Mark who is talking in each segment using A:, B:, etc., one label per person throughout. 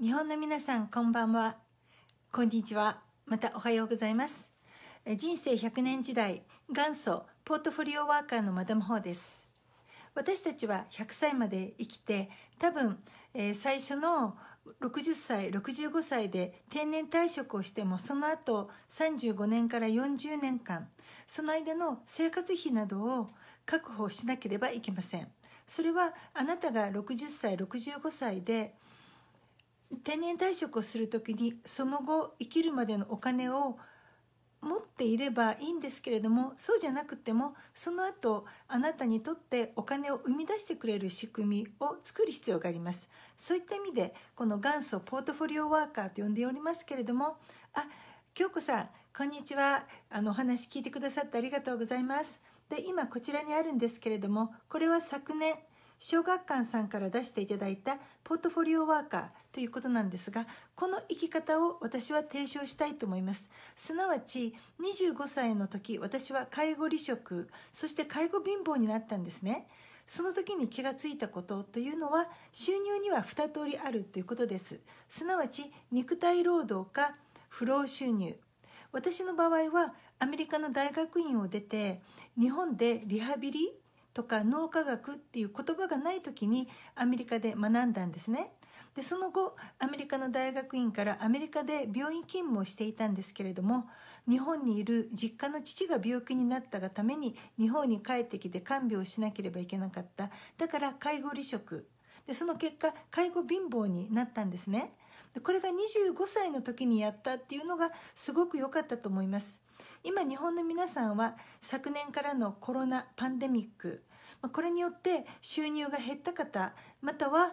A: 日本の皆さんこんばんはこんにちはまたおはようございます人生100年時代元祖ポートフォリオワーカーのマダムホーです私たちは100歳まで生きて多分、えー、最初の60歳65歳で定年退職をしてもその後35年から40年間その間の生活費などを確保しなければいけませんそれはあなたが60歳65歳で定年退職をする時にその後生きるまでのお金を持っていればいいんですけれどもそうじゃなくてもその後あなたにとってお金を生み出してくれる仕組みを作る必要がありますそういった意味でこの元祖ポートフォリオワーカーと呼んでおりますけれどもあ京子さんこんにちはあのお話聞いてくださってありがとうございますで今こちらにあるんですけれどもこれは昨年小学館さんから出していただいたポートフォリオワーカーということなんですがこの生き方を私は提唱したいと思いますすなわち25歳の時私は介護離職そして介護貧乏になったんですねその時に気がついたことというのは収入には二通りあるということですすなわち肉体労働か不労収入私の場合はアメリカの大学院を出て日本でリハビリとか脳科学っていう言葉がない時にアメリカで学んだんですね。でその後アメリカの大学院からアメリカで病院勤務をしていたんですけれども日本にいる実家の父が病気になったがために日本に帰ってきて看病をしなければいけなかっただから介護離職でその結果介護貧乏になったんですね。でこれが25歳の時にやったっていうのがすごく良かったと思います今日本の皆さんは昨年からのコロナパンデミックこれによって収入が減った方または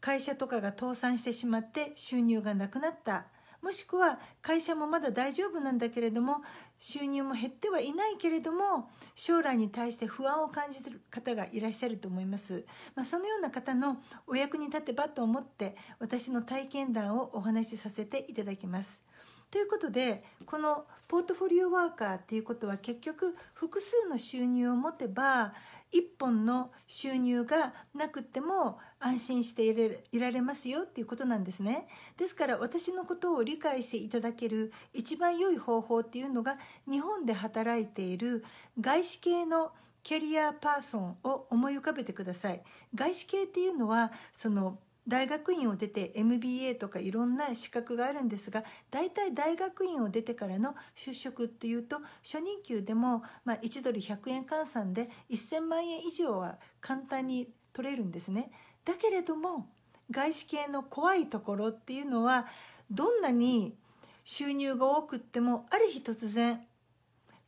A: 会社とかが倒産してしまって収入がなくなったもしくは会社もまだ大丈夫なんだけれども収入も減ってはいないけれども将来に対して不安を感じてる方がいらっしゃると思います、まあ、そのような方のお役に立てばと思って私の体験談をお話しさせていただきますということでこのポートフォリオワーカーっていうことは結局複数の収入を持てば1本の収入がなくても安心していられますよっていうことなんですねですから私のことを理解していただける一番良い方法っていうのが日本で働いている外資系のキャリアパーソンを思い浮かべてください外資系っていうのはその大学院を出て MBA とかいろんな資格があるんですが大体大学院を出てからの就職っていうと初任給でも、ま1ドル100円換算で1000万円以上は簡単に取れるんですね。だけれども外資系の怖いところっていうのはどんなに収入が多くってもある日突然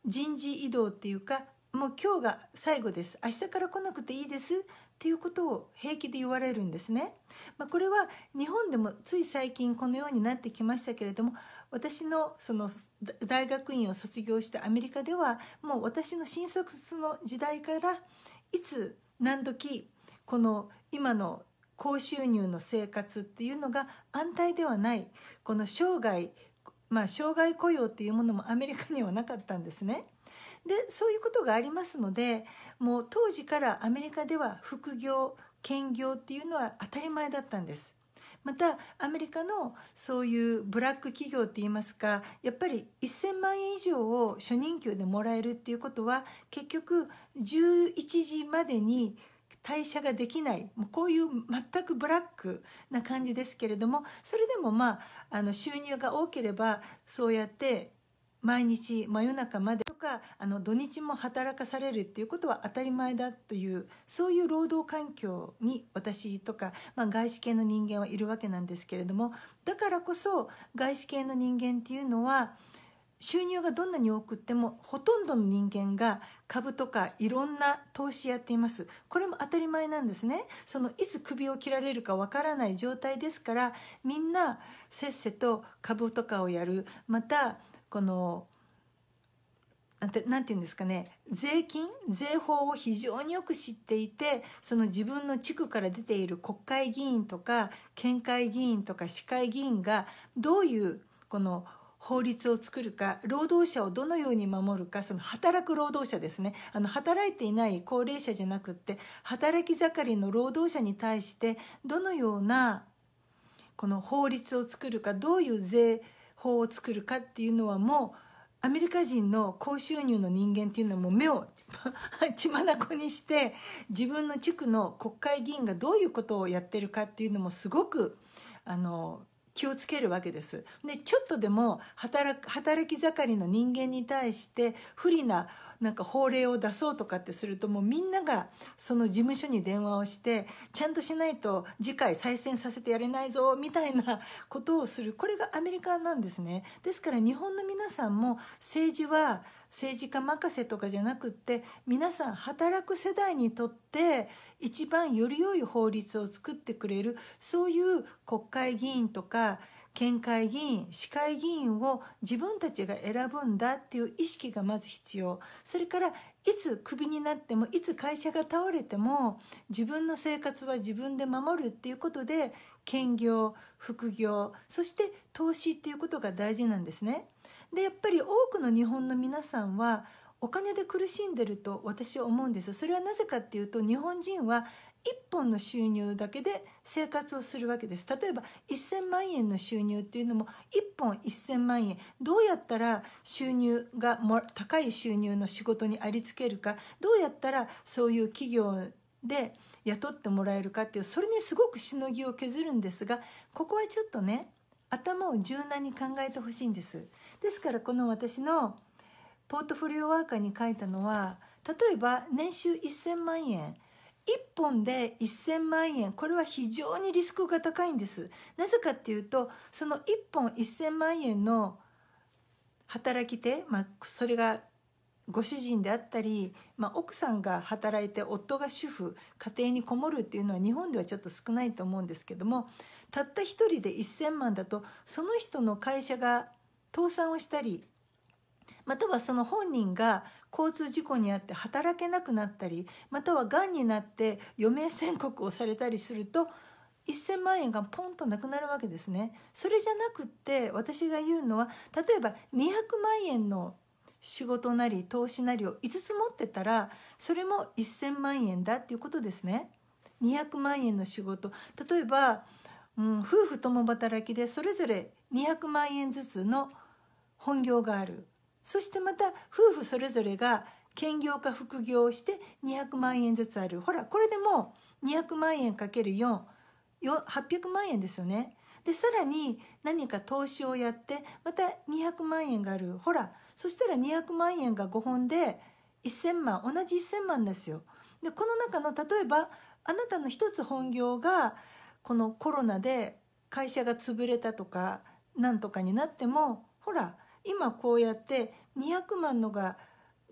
A: 人事異動っていうかもう今日が最後です明日から来なくていいですっていうことを平気で言われるんですね、まあ、これは日本でもつい最近このようになってきましたけれども私のその大学院を卒業したアメリカではもう私の新卒の時代からいつ何時この今の高収入の生活っていうのが安泰ではないこの生涯まあ生涯雇用っていうものもアメリカにはなかったんですね。でそういうことがありますのでもう当時からアメリカでは副業兼業っていうのは当たり前だったんです。またアメリカのそういうブラック企業っていいますかやっぱり1,000万円以上を初任給でもらえるっていうことは結局11時までに代謝ができないもうこういう全くブラックな感じですけれどもそれでもまああの収入が多ければそうやって毎日真夜中までとかあの土日も働かされるっていうことは当たり前だというそういう労働環境に私とか、まあ、外資系の人間はいるわけなんですけれどもだからこそ外資系の人間っていうのは。収入がどんなに多くってもほとんどの人間が株とかいろんな投資やっていますこれも当たり前なんですねそのいつ首を切られるかわからない状態ですからみんなせっせと株とかをやるまたこのなんてなんて言うんですかね税金税法を非常によく知っていてその自分の地区から出ている国会議員とか県会議員とか市会議員がどういうこの法律を作るか労働者をどのように守るかその働く労働者ですねあの働いていない高齢者じゃなくって働き盛りの労働者に対してどのようなこの法律を作るかどういう税法を作るかっていうのはもうアメリカ人の高収入の人間っていうのはもう目を 血まなこにして自分の地区の国会議員がどういうことをやってるかっていうのもすごくあの気をつけるわけです。でちょっとでも働き盛りの人間に対して不利ななんか法令を出そうとかってするともうみんながその事務所に電話をしてちゃんとしないと次回再選させてやれないぞみたいなことをするこれがアメリカなんですね。ですから日本の皆さんも政治は政治家任せとかじゃなくって皆さん働く世代にとって一番より良い法律を作ってくれるそういう国会議員とか県会議員市会議員を自分たちが選ぶんだっていう意識がまず必要それからいつクビになってもいつ会社が倒れても自分の生活は自分で守るっていうことで兼業副業そして投資っていうことが大事なんですね。でやっぱり多くの日本の皆さんはお金で苦しんでると私は思うんですそれはなぜかっていうと日本人は1本の収入だけで生活をするわけです例えば1000万円の収入っていうのも1本1000万円どうやったら収入がも高い収入の仕事にありつけるかどうやったらそういう企業で雇ってもらえるかっていうそれにすごくしのぎを削るんですがここはちょっとね頭を柔軟に考えてほしいんですですからこの私のポートフォリオワーカーに書いたのは例えば年収1000万円1本で1000万円これは非常にリスクが高いんですなぜかっていうとその1本1000万円の働き手、まあ、それがご主人であったり、まあ、奥さんが働いて夫が主婦家庭にこもるっていうのは日本ではちょっと少ないと思うんですけどもたった1人で1,000万だとその人の会社が倒産をしたりまたはその本人が交通事故にあって働けなくなったりまたはがんになって余命宣告をされたりすると1000万円がポンとなくなるわけですねそれじゃなくって私が言うのは例えば200万円の仕事なり投資なりを5つ持ってたらそれも1000万円だっていうことですね200万円の仕事例えば、うん、夫婦共働きでそれぞれ200万円ずつの本業があるそしてまた夫婦それぞれが兼業か副業をして200万円ずつあるほらこれでも200万円かける4800万円ですよねでさらに何か投資をやってまた200万円があるほらそしたら200万円が5本で1000万同じ1000万ですよでこの中の例えばあなたの一つ本業がこのコロナで会社が潰れたとかなんとかになってもほら今こうやって200万のが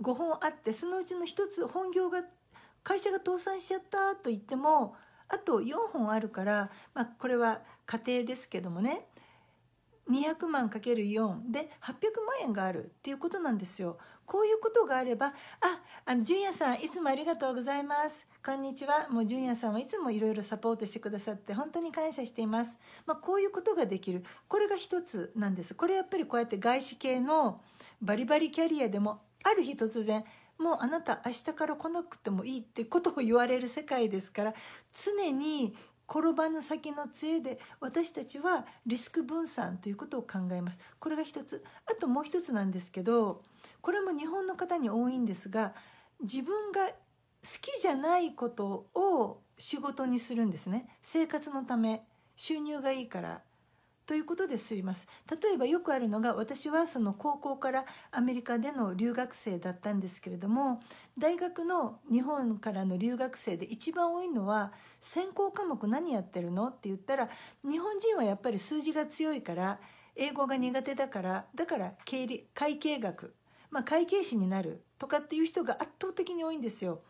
A: 5本あってそのうちの1つ本業が会社が倒産しちゃったと言ってもあと4本あるから、まあ、これは家庭ですけどもね200万 ×4 で800万円があるっていうことなんですよ。こういうことがあればああの純也さんいつもありがとうございますこんにちはもう純也さんはいつもいろいろサポートしてくださって本当に感謝しています、まあ、こういうことができるこれが一つなんですこれやっぱりこうやって外資系のバリバリキャリアでもある日突然もうあなた明日から来なくてもいいってことを言われる世界ですから常に転ばぬ先の杖で私たちはリスク分散ということを考えますこれが一つあともう一つなんですけどこれも日本の方に多いんですが自分が好きじゃないことを仕事にするんですね生活のため収入がいいからということですみます例えばよくあるのが私はその高校からアメリカでの留学生だったんですけれども大学の日本からの留学生で一番多いのは専攻科目何やってるのって言ったら日本人はやっぱり数字が強いから英語が苦手だからだから経理会計学、まあ、会計士になるとかっていう人が圧倒的に多いんですよ。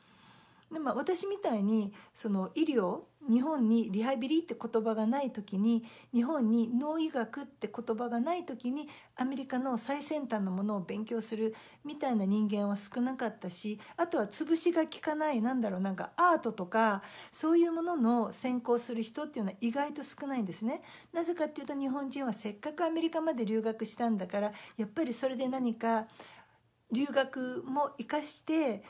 A: で、まあ、私みたいにその医療日本にリハビリって言葉がない時に日本に脳医学って言葉がない時にアメリカの最先端のものを勉強するみたいな人間は少なかったしあとは潰しが効かないなんだろうなんかアートとかそういうものの専攻する人っていうのは意外と少ないんですね。なぜかっていうと日本人はせっかくアメリカまで留学したんだからやっぱりそれで何か留学も生かして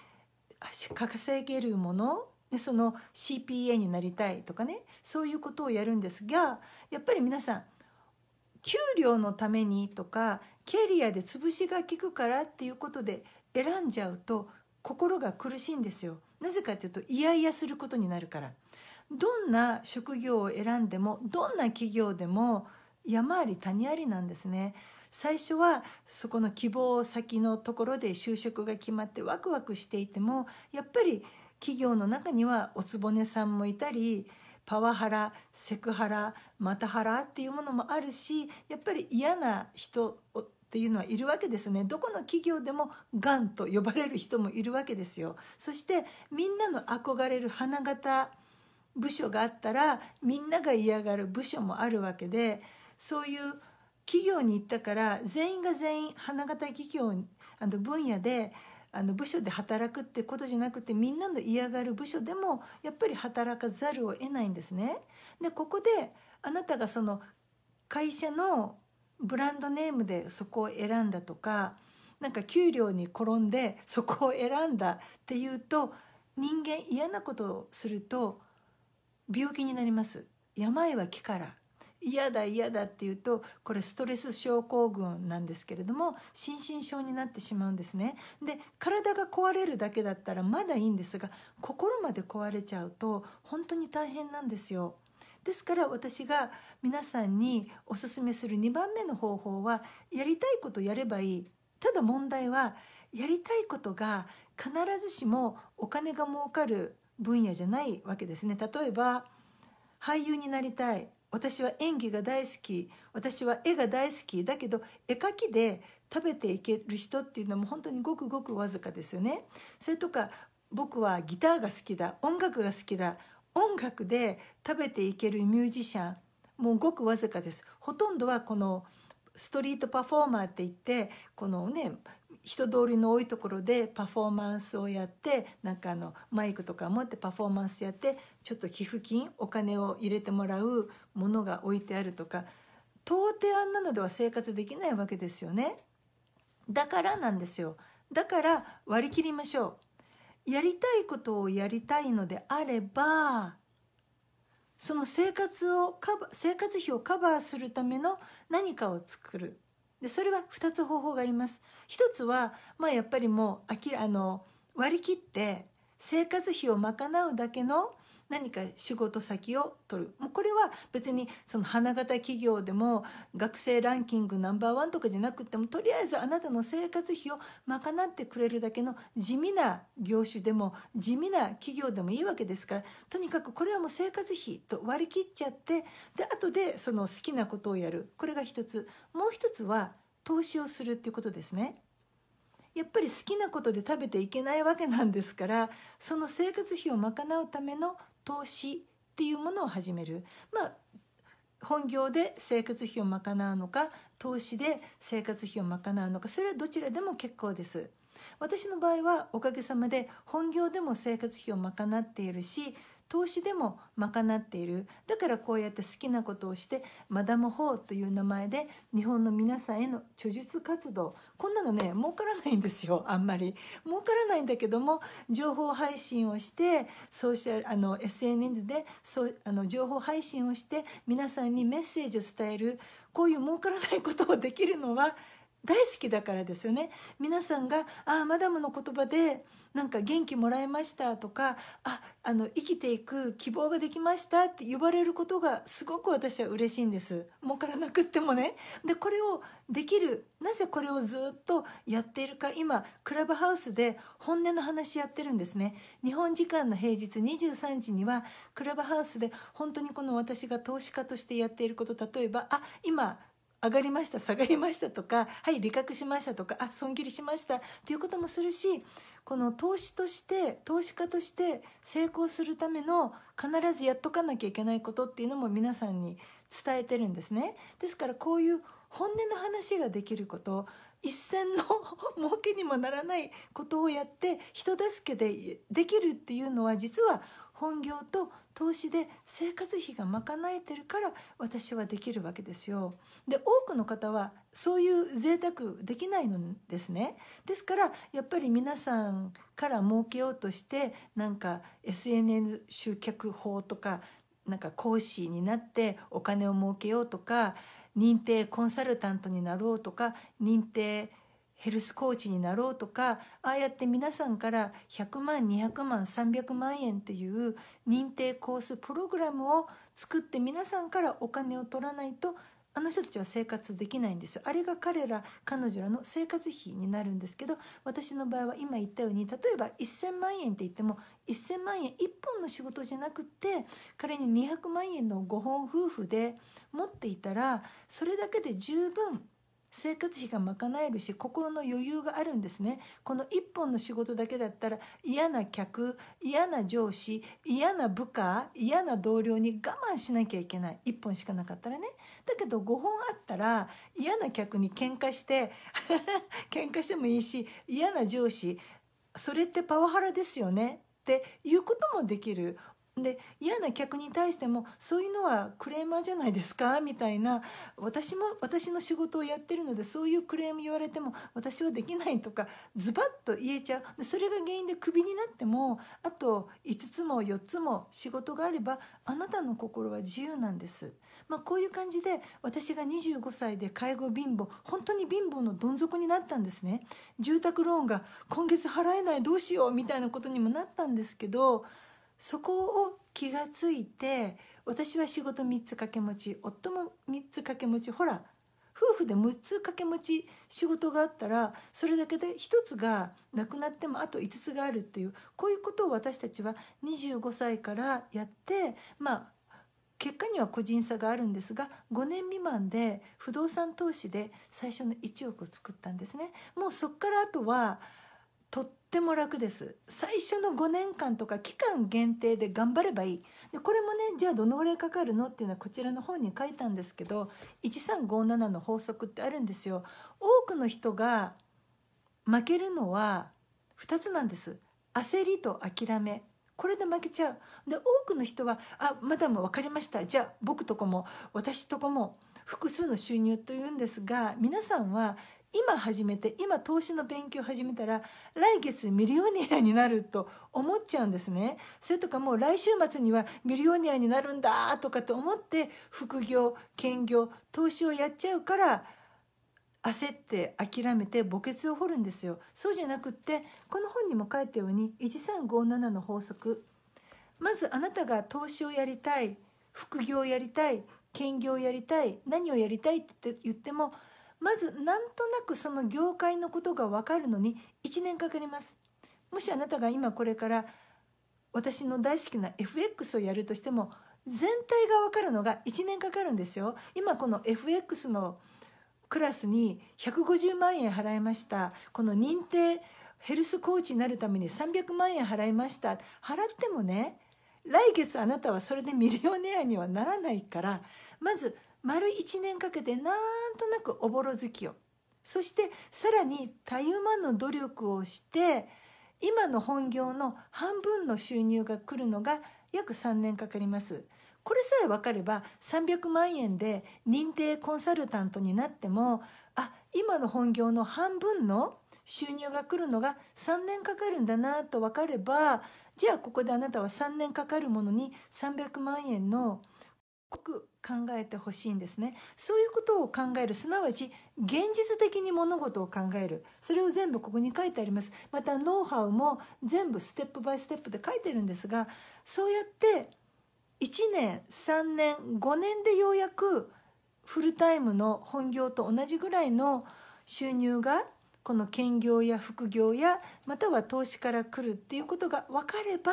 A: 稼げるものでその CPA になりたいとかねそういうことをやるんですがやっぱり皆さん給料のためにとかキャリアで潰しが利くからっていうことで選んじゃうと心が苦しいんですよなぜかというと嫌々することになるからどんな職業を選んでもどんな企業でも山あり谷ありなんですね最初はそこの希望先のところで就職が決まってワクワクしていてもやっぱり企業の中にはお局さんもいたりパワハラセクハラマタハラっていうものもあるしやっぱり嫌な人っていうのはいるわけですねどこの企業でもがと呼ばれる人もいるわけですよそしてみんなの憧れる花形部署があったらみんなが嫌がる部署もあるわけでそういう企業に行ったから全員が全員花形企業あの分野であの部署で働くってことじゃなくてみんなの嫌がる部署でもやっぱり働かざるを得ないんですね。でここであなたがその会社のブランドネームでそこを選んだとかなんか給料に転んでそこを選んだっていうと人間嫌なことをすると病気になります病は気から嫌だ嫌だっていうとこれストレス症候群なんですけれども心身症になってしまうんですねで体が壊れるだけだったらまだいいんですが心まで壊れちゃうと本当に大変なんですよですから私が皆さんにおすすめする2番目の方法はやりたいことやればいいただ問題はやりたいことが必ずしもお金が儲かる分野じゃないわけですね例えば俳優になりたい私は演技が大好き私は絵が大好きだけど絵描きで食べていける人っていうのも本当にごくごくわずかですよね。それとか僕はギターが好きだ音楽が好きだ音楽で食べていけるミュージシャンもうごくわずかです。ほとんどはこのストリートパフォーマーって言ってこのね人通りの多いところでパフォーマンスをやってなんかあのマイクとか持ってパフォーマンスやってちょっと寄付金お金を入れてもらうものが置いてあるとか到底あんなのでは生活できないわけですよね。だからなんですよ。だから割り切りましょう。やりたいことをやりたいのであればその生活をカバ生活費をカバーするための何かを作るでそれは2つ方法があります一つは、まあ、やっぱりもうあきあの割り切って生活費を賄うだけの何か仕事先を取るもうこれは別にその花形企業でも学生ランキングナンバーワンとかじゃなくてもとりあえずあなたの生活費を賄ってくれるだけの地味な業種でも地味な企業でもいいわけですからとにかくこれはもう生活費と割り切っちゃってで後でその好きなことをやるこれが一つもう一つは投資をするっていうことですね。やっぱり好きなことで食べていけないわけなんですからその生活費を賄うための投資っていうものを始める。まあ本業で生活費を賄うのか投資で生活費を賄うのかそれはどちらでも結構です私の場合はおかげさまで本業でも生活費を賄っているし投資でも賄っているだからこうやって好きなことをしてマダム・ホーという名前で日本の皆さんへの著述活動こんなのね儲からないんですよあんまり儲からないんだけども情報配信をしてソーシャルあの SNS でそうあの情報配信をして皆さんにメッセージを伝えるこういう儲からないことをできるのは大好きだからですよね皆さんが「ああマダムの言葉でなんか元気もらいました」とか「ああの生きていく希望ができました」って呼ばれることがすごく私は嬉しいんです儲からなくってもねでこれをできるなぜこれをずっとやっているか今クラブハウスで本音の話やってるんですね日本時間の平日23時にはクラブハウスで本当にこの私が投資家としてやっていること例えばあ今上がりました下がりましたとかはい利確しましたとかあ損切りしましたということもするしこの投資として投資家として成功するための必ずやっとかなきゃいけないことっていうのも皆さんに伝えてるんですね。ですからこういう本音の話ができること一銭の 儲けにもならないことをやって人助けでできるっていうのは実は本業と投資で生活費が賄えてるから私はできるわけですよ。で多くの方はそういう贅沢できないのですね。ですからやっぱり皆さんから儲けようとしてなんか SNS 集客法とかなんか講師になってお金を儲けようとか認定コンサルタントになろうとか認定ヘルスコーチになろうとかああやって皆さんから100万200万300万円っていう認定コースプログラムを作って皆さんからお金を取らないとあの人たちは生活できないんですよあれが彼ら彼女らの生活費になるんですけど私の場合は今言ったように例えば1,000万円って言っても1,000万円1本の仕事じゃなくって彼に200万円のご本夫婦で持っていたらそれだけで十分生活費が賄えるし心の余裕があるんですねこの1本の仕事だけだったら嫌な客嫌な上司嫌な部下嫌な同僚に我慢しなきゃいけない1本しかなかったらねだけど5本あったら嫌な客に喧嘩して 喧嘩してもいいし嫌な上司それってパワハラですよねっていうこともできるで嫌な客に対してもそういうのはクレーマーじゃないですかみたいな私も私の仕事をやってるのでそういうクレーム言われても私はできないとかズバッと言えちゃうそれが原因でクビになってもあと5つも4つも仕事があればあなたの心は自由なんです。まあ、こういう感じで私が25歳で介護貧乏本当に貧乏のどん底になったんですね。住宅ローンが今月払えないどうしようみたいなことにもなったんですけど。そこを気がついて私は仕事3つ掛け持ち夫も3つ掛け持ちほら夫婦で6つ掛け持ち仕事があったらそれだけで1つがなくなってもあと5つがあるっていうこういうことを私たちは25歳からやってまあ結果には個人差があるんですが5年未満で不動産投資で最初の1億を作ったんですねもうそこからあとはとっても楽です最初の5年間とか期間限定で頑張ればいいでこれもねじゃあどのぐらいかかるのっていうのはこちらの本に書いたんですけど1357の法則ってあるんですよ多くの人が負けるのは2つなんです焦りと諦めこれで負けちゃうで多くの人は「あマもう分かりましたじゃあ僕とこも私とこも」複数の収入というんですが皆さんは今始めて今投資の勉強始めたら来月ミリオネアになると思っちゃうんですねそれとかもう来週末にはミリオネアになるんだとかと思って副業兼業投資をやっちゃうから焦って諦めて墓穴を掘るんですよそうじゃなくってこの本にも書いたように1357の法則まずあなたが投資をやりたい副業をやりたい兼業をやりたい何をやりたいって言ってもまずなんとなくその業界のことが分かるのに1年かかりますもしあなたが今これから私の大好きな FX をやるとしても全体が分かるのが1年かかるんですよ今この FX のクラスに150万円払いましたこの認定ヘルスコーチになるために300万円払いました払ってもね来月あなたはそれでミリオネアにはならないからまず丸1年かけてなんとなくおぼろ月をそしてさらにたゆまぬ努力をして今の本業の半分の収入が来るのが約3年かかります。これさえ分かれば300万円で認定コンサルタントになってもあ今の本業の半分の収入が来るのが3年かかるんだなと分かればじゃあここであなたは3年かかるものに300万円の考えてほしいんですねそういうことを考えるすなわち現実的に物事を考えるそれを全部ここに書いてありますまたノウハウも全部ステップバイステップで書いてるんですがそうやって1年3年5年でようやくフルタイムの本業と同じぐらいの収入がこの兼業や副業やまたは投資から来るっていうことが分かれば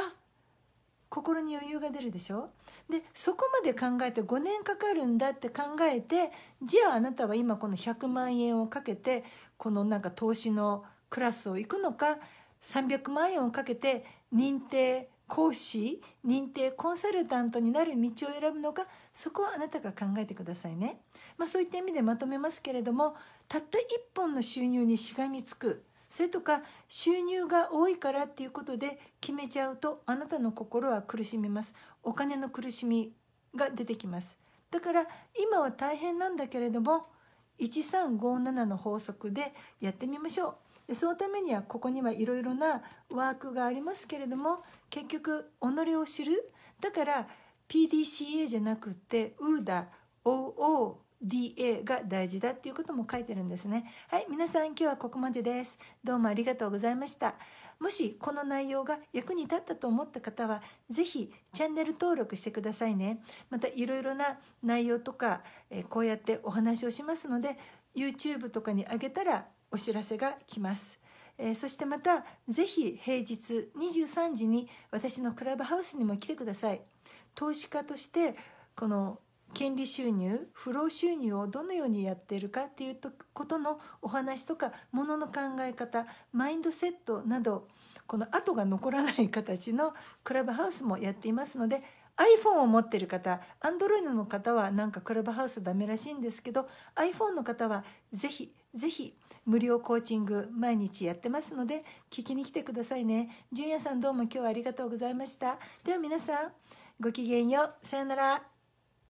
A: 心に余裕が出るでしょでそこまで考えて5年かかるんだって考えてじゃああなたは今この100万円をかけてこのなんか投資のクラスを行くのか300万円をかけて認定講師認定コンサルタントになる道を選ぶのかそこはあなたが考えてくださいね、まあ、そういった意味でまとめますけれどもたった1本の収入にしがみつくそれとか収入が多いからっていうことで決めちゃうとあなたの心は苦しみますお金の苦しみが出てきますだから今は大変なんだけれども1357の法則でやってみましょうそのためにはここにはいろいろなワークがありますけれども結局己を知るだから PDCA じゃなくって UDA OO DA が大事だっていうことも書いてるんですね。はい、皆さん今日はここまでです。どうもありがとうございました。もしこの内容が役に立ったと思った方は、是非チャンネル登録してくださいね。またいろいろな内容とか、えこうやってお話をしますので、YouTube とかにあげたらお知らせが来ます。えー、そしてまた、是非平日23時に私のクラブハウスにも来てください。投資家として、この権利収入不労収入をどのようにやっているかっていうことのお話とかものの考え方マインドセットなどこの後が残らない形のクラブハウスもやっていますので iPhone を持ってる方 Android の方はなんかクラブハウスダメらしいんですけど iPhone の方はぜひぜひ無料コーチング毎日やってますので聞きに来てくださいね純也さんどうも今日はありがとうございましたでは皆さんごきげんようさよなら